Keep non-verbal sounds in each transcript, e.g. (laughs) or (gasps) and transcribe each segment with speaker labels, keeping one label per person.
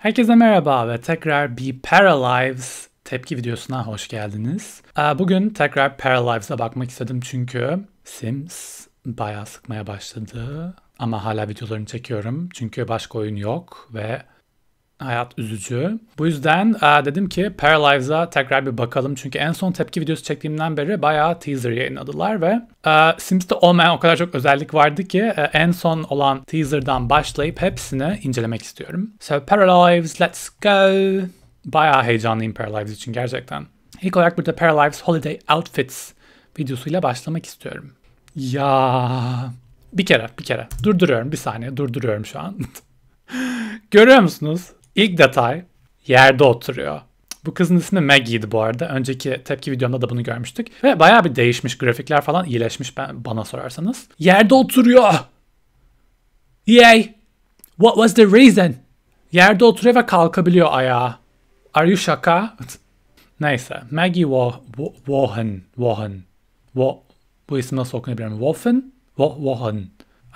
Speaker 1: Herkese merhaba ve tekrar Be Paralives tepki videosuna hoş geldiniz. Bugün tekrar Paralives'a bakmak istedim çünkü Sims bayağı sıkmaya başladı. Ama hala videolarını çekiyorum çünkü başka oyun yok ve Hayat üzücü. Bu yüzden e, dedim ki Paralives'a tekrar bir bakalım. Çünkü en son tepki videosu çektiğimden beri bayağı teaser yayınladılar ve e, Sims'te olmayan o kadar çok özellik vardı ki e, en son olan teaser'dan başlayıp hepsini incelemek istiyorum. So Paralives let's go. Bayağı heyecanlıyım Paralives için gerçekten. İlk olarak burada Paralives Holiday Outfits videosuyla başlamak istiyorum. Ya bir kere bir kere durduruyorum bir saniye durduruyorum şu an. (laughs) Görüyor musunuz? İlk detay yerde oturuyor. Bu kızın ismi Maggie'ydi bu arada. Önceki tepki videomda da bunu görmüştük. Ve bayağı bir değişmiş grafikler falan iyileşmiş ben, bana sorarsanız. Yerde oturuyor. Yay. What was the reason? Yerde oturuyor ve kalkabiliyor ayağa. Are you şaka? (laughs) Neyse. Maggie Wo Wo Wohan. Wohan. Wo bu isim nasıl okunuyor bilmiyorum. Wohan? Wo Wohan.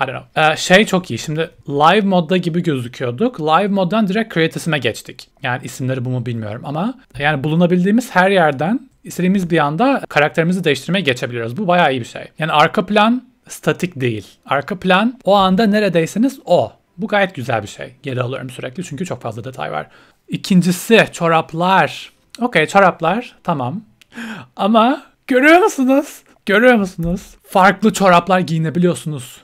Speaker 1: I don't know. Ee, şey çok iyi. Şimdi live modda gibi gözüküyorduk. Live moddan direkt creative'ime geçtik. Yani isimleri bu mu bilmiyorum ama yani bulunabildiğimiz her yerden istediğimiz bir anda karakterimizi değiştirmeye geçebiliyoruz. Bu bayağı iyi bir şey. Yani arka plan statik değil. Arka plan o anda neredeyseniz o. Bu gayet güzel bir şey. Geri alıyorum sürekli çünkü çok fazla detay var. İkincisi çoraplar. Okey çoraplar tamam. (gasps) Ama görüyor musunuz? Görüyor musunuz? Farklı çoraplar giyinebiliyorsunuz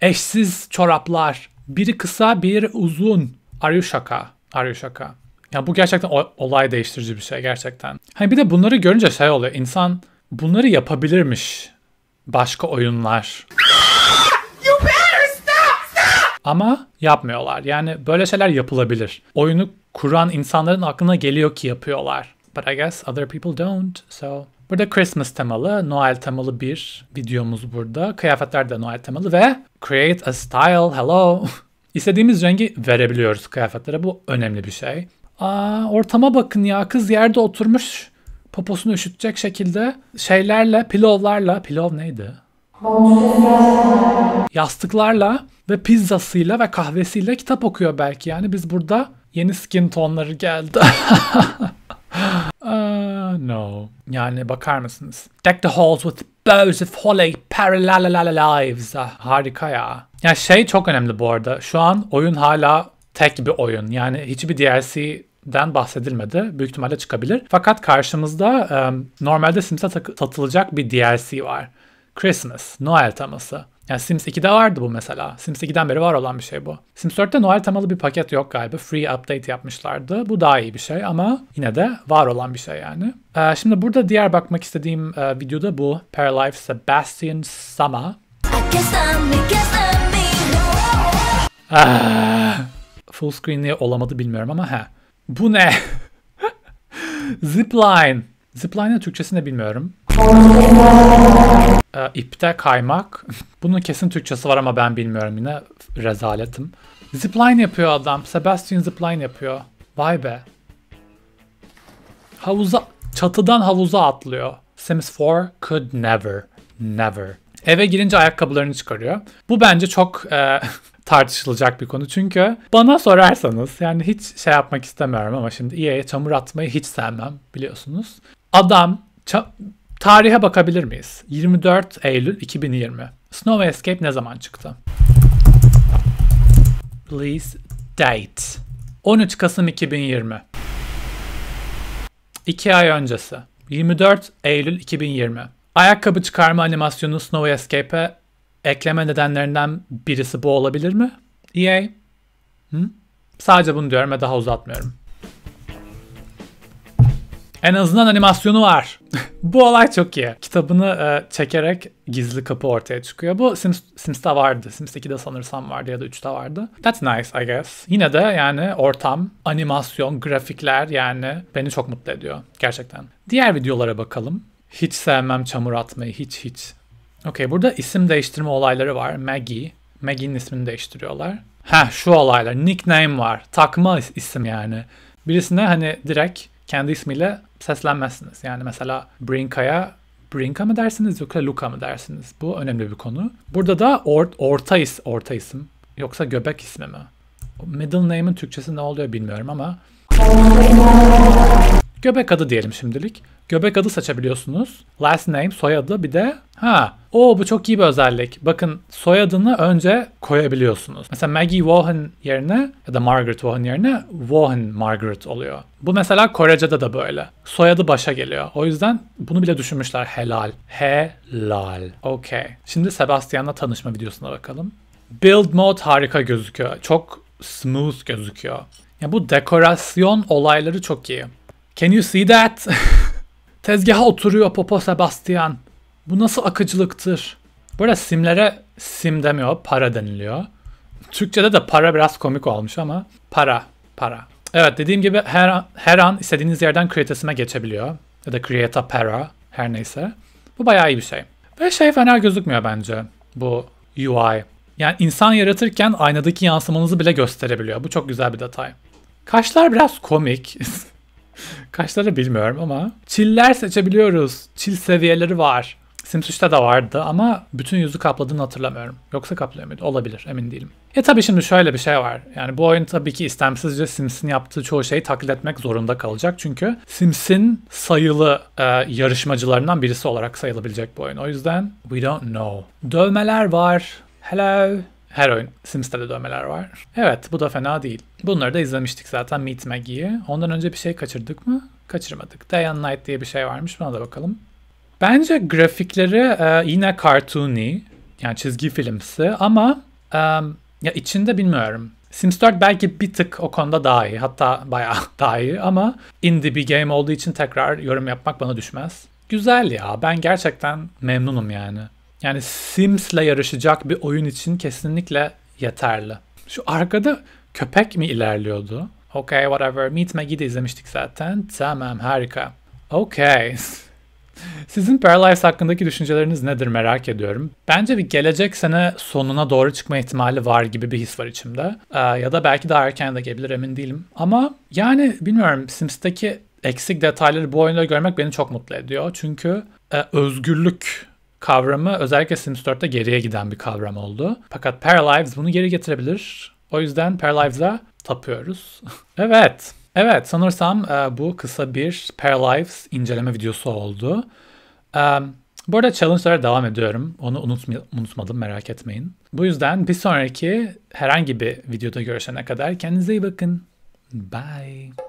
Speaker 1: eşsiz çoraplar. Biri kısa, biri uzun. Aryushaka. Aryushaka. Ya bu gerçekten olay değiştirici bir şey gerçekten. Hani bir de bunları görünce şey oluyor. İnsan bunları yapabilirmiş. Başka oyunlar. You better stop. Ama yapmıyorlar. Yani böyle şeyler yapılabilir. Oyunu kuran insanların aklına geliyor ki yapıyorlar. But I guess other people don't. So Burada Christmas temalı, Noel temalı bir videomuz burada. Kıyafetler de Noel temalı ve Create a Style, hello. (laughs) İstediğimiz rengi verebiliyoruz kıyafetlere. Bu önemli bir şey. Aa, ortama bakın ya kız yerde oturmuş poposunu üşütecek şekilde şeylerle, pilavlarla, pilav neydi? Yastıklarla ve pizzasıyla ve kahvesiyle kitap okuyor belki. Yani biz burada yeni skin tonları geldi. (laughs) Yani bakar mısınız? Deck the halls with bows of holly parallel lives. Ah, harika ya. Ya şey çok önemli bu arada. Şu an oyun hala tek bir oyun. Yani hiçbir DLC den bahsedilmedi. Büyük ihtimalle çıkabilir. Fakat karşımızda e, normalde Sims'e satılacak bir DLC var. Christmas, Noel teması. Yani Sims 2'de vardı bu mesela. Sims 2'den beri var olan bir şey bu. Sims 4'te Noel temalı bir paket yok galiba. Free update yapmışlardı. Bu daha iyi bir şey ama yine de var olan bir şey yani. Ee, şimdi burada diğer bakmak istediğim e, videoda bu. Paralife Sebastian Sama. Ee, full screen niye olamadı bilmiyorum ama he. Bu ne? (laughs) Zipline. Zipline'ın Türkçesini de bilmiyorum. E, ipte kaymak. (laughs) Bunun kesin Türkçesi var ama ben bilmiyorum yine. Rezaletim. Zipline yapıyor adam. Sebastian zipline yapıyor. Vay be. Havuza, çatıdan havuza atlıyor. Sims 4 could never, never. Eve girince ayakkabılarını çıkarıyor. Bu bence çok e, (laughs) tartışılacak bir konu. Çünkü bana sorarsanız yani hiç şey yapmak istemiyorum ama şimdi EA'ye çamur atmayı hiç sevmem biliyorsunuz. Adam Tarihe bakabilir miyiz? 24 Eylül 2020. Snow Escape ne zaman çıktı? Release date. 13 Kasım 2020. 2 ay öncesi. 24 Eylül 2020. Ayakkabı çıkarma animasyonu Snow Escape'e ekleme nedenlerinden birisi bu olabilir mi? EA? Hı? Sadece bunu diyorum ve daha uzatmıyorum. En azından animasyonu var. (laughs) bu olay çok iyi. Kitabını e, çekerek gizli kapı ortaya çıkıyor. Bu Sims, Sims'te vardı. Sims 2'de sanırsam vardı ya da 3'te vardı. That's nice I guess. Yine de yani ortam, animasyon, grafikler yani beni çok mutlu ediyor gerçekten. Diğer videolara bakalım. Hiç sevmem çamur atmayı hiç hiç. Okey burada isim değiştirme olayları var. Maggie. Maggie'nin ismini değiştiriyorlar. Heh şu olaylar. Nickname var. Takma isim yani. Birisine hani direkt kendi ismiyle seslenmezsiniz. Yani mesela Brinka'ya Brinka mı dersiniz yoksa Luka mı dersiniz? Bu önemli bir konu. Burada da or, orta, is, orta isim yoksa göbek ismi mi? Middle name'in Türkçesi ne oluyor bilmiyorum ama Göbek adı diyelim şimdilik. Göbek adı seçebiliyorsunuz. Last name, soyadı bir de ha. O bu çok iyi bir özellik. Bakın soyadını önce koyabiliyorsunuz. Mesela Maggie Wohan yerine ya da Margaret Wohan yerine Wohan Margaret oluyor. Bu mesela Korece'de de böyle. Soyadı başa geliyor. O yüzden bunu bile düşünmüşler. Helal. Helal. Okay. Şimdi Sebastian'la tanışma videosuna bakalım. Build mode harika gözüküyor. Çok smooth gözüküyor. Ya bu dekorasyon olayları çok iyi. Can you see that? (laughs) Tezgaha oturuyor Popo Sebastian. Bu nasıl akıcılıktır? Burada simlere sim demiyor, para deniliyor. Türkçe'de de para biraz komik olmuş ama para, para. Evet dediğim gibi her an, her an istediğiniz yerden createsime geçebiliyor. Ya da create para her neyse. Bu bayağı iyi bir şey. Ve şey fena gözükmüyor bence bu UI. Yani insan yaratırken aynadaki yansımanızı bile gösterebiliyor. Bu çok güzel bir detay. Kaşlar biraz komik. (laughs) Kaçları bilmiyorum ama çiller seçebiliyoruz. Çil seviyeleri var. Sims 3'te de vardı ama bütün yüzü kapladığını hatırlamıyorum. Yoksa kaplıyor muydu? Olabilir emin değilim. E tabii şimdi şöyle bir şey var. Yani bu oyun tabii ki istemsizce Sims'in yaptığı çoğu şeyi taklit etmek zorunda kalacak. Çünkü Sims'in sayılı e, yarışmacılarından birisi olarak sayılabilecek bu oyun. O yüzden we don't know. Dövmeler var. Hello. Her oyun Sims'te de dövmeler var. Evet bu da fena değil. Bunları da izlemiştik zaten Meet Maggie'yi. Ondan önce bir şey kaçırdık mı? Kaçırmadık. Day and Night diye bir şey varmış. Buna da bakalım. Bence grafikleri e, yine cartoony. Yani çizgi filmsi ama e, ya içinde bilmiyorum. Sims 4 belki bir tık o konuda daha iyi. Hatta bayağı (laughs) daha iyi ama indie bir game olduğu için tekrar yorum yapmak bana düşmez. Güzel ya. Ben gerçekten memnunum yani. Yani Sims'le yarışacak bir oyun için kesinlikle yeterli. Şu arkada köpek mi ilerliyordu? Okay whatever. Meet Maggie'de izlemiştik zaten. Tamam harika. Okay. (laughs) Sizin Paralives hakkındaki düşünceleriniz nedir merak ediyorum. Bence bir gelecek sene sonuna doğru çıkma ihtimali var gibi bir his var içimde. Ee, ya da belki daha erken de gelebilir emin değilim. Ama yani bilmiyorum Sims'teki eksik detayları bu oyunda görmek beni çok mutlu ediyor. Çünkü e, özgürlük kavramı özellikle Sims 4'te geriye giden bir kavram oldu. Fakat Paralives bunu geri getirebilir. O yüzden Paralives'a tapıyoruz. (laughs) evet. Evet sanırsam e, bu kısa bir Paralives inceleme videosu oldu. E, bu arada challenge'lara devam ediyorum. Onu unutma, unutmadım merak etmeyin. Bu yüzden bir sonraki herhangi bir videoda görüşene kadar kendinize iyi bakın. Bye.